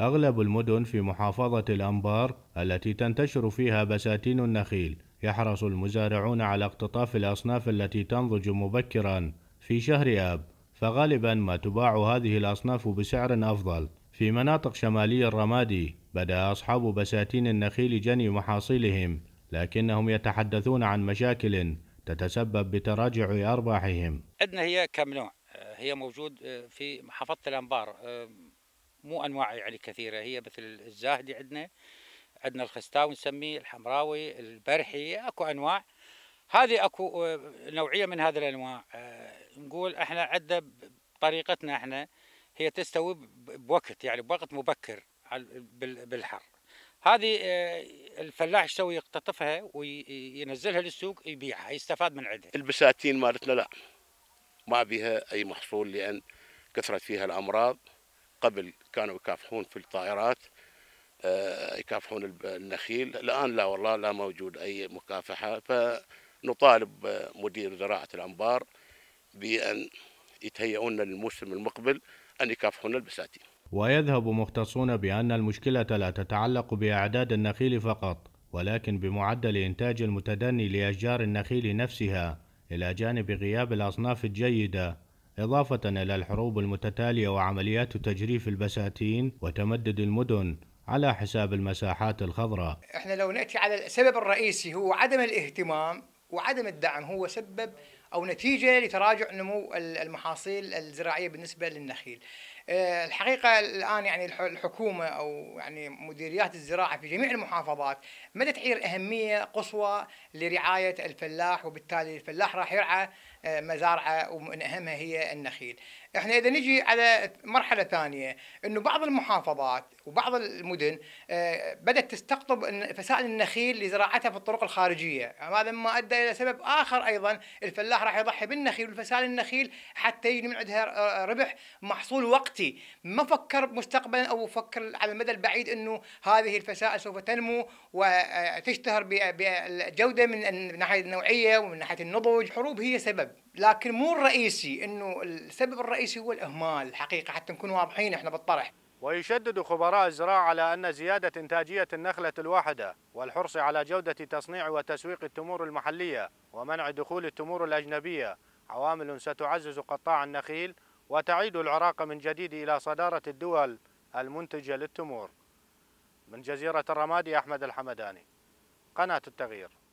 أغلب المدن في محافظة الأنبار التي تنتشر فيها بساتين النخيل يحرص المزارعون على اقتطاف الأصناف التي تنضج مبكرا في شهر آب فغالبا ما تباع هذه الأصناف بسعر أفضل في مناطق شمالي الرمادي بدأ أصحاب بساتين النخيل جني محاصيلهم لكنهم يتحدثون عن مشاكل تتسبب بتراجع أرباحهم عندنا هي كم نوع آه، هي موجود آه، في محافظة الأنبار آه، مو انواع يعني كثيره هي مثل الزاهدي عندنا عندنا الخستاوي نسميه الحمراوي البرحي اكو انواع هذه اكو آه، نوعيه من هذه الانواع آه، نقول احنا عندنا طريقتنا احنا هي تستوي بوقت يعني بوقت مبكر بالحر هذه آه، الفلاح شو يقتطفها وينزلها للسوق يبيعها يستفاد من عندها البساتين مالتنا لا ما بيها اي محصول لان كثرت فيها الامراض قبل كانوا يكافحون في الطائرات آه، يكافحون النخيل الآن لا والله لا موجود أي مكافحة فنطالب مدير زراعة الأنبار بأن يتهيئون للموسم المقبل أن يكافحون البساتين ويذهب مختصون بأن المشكلة لا تتعلق بأعداد النخيل فقط ولكن بمعدل إنتاج المتدني لأشجار النخيل نفسها إلى جانب غياب الأصناف الجيدة إضافة إلى الحروب المتتالية وعمليات تجريف البساتين وتمدد المدن على حساب المساحات الخضراء احنا لو نأتي على السبب الرئيسي هو عدم الاهتمام وعدم الدعم هو سبب او نتيجه لتراجع نمو المحاصيل الزراعيه بالنسبه للنخيل. آه، الحقيقه الان يعني الحكومه او يعني مديريات الزراعه في جميع المحافظات ما تعير اهميه قصوى لرعايه الفلاح وبالتالي الفلاح راح يرعى آه، مزارعه ومن اهمها هي النخيل. احنا اذا نجي على مرحله ثانيه انه بعض المحافظات وبعض المدن آه، بدات تستقطب فسائل النخيل لزراعتها في الطرق الخارجيه، هذا ما ادى الى سبب اخر ايضا الفلاح راح يضحي بالنخيل والفساد النخيل حتى يجي من عندها آه، آه، ربح محصول وقتي ما فكر مستقبلا او فكر على المدى البعيد انه هذه الفسائل سوف تنمو وتشتهر آه، بالجوده من ناحيه النوعيه ومن ناحيه النضج الحروب هي سبب لكن مو الرئيسي انه السبب الرئيسي هو الاهمال الحقيقه حتى نكون واضحين احنا بالطرح ويشدد خبراء الزراعة على أن زيادة إنتاجية النخلة الواحدة والحرص على جودة تصنيع وتسويق التمور المحلية ومنع دخول التمور الأجنبية عوامل ستعزز قطاع النخيل وتعيد العراق من جديد إلى صدارة الدول المنتجة للتمور من جزيرة الرمادي أحمد الحمداني قناة التغيير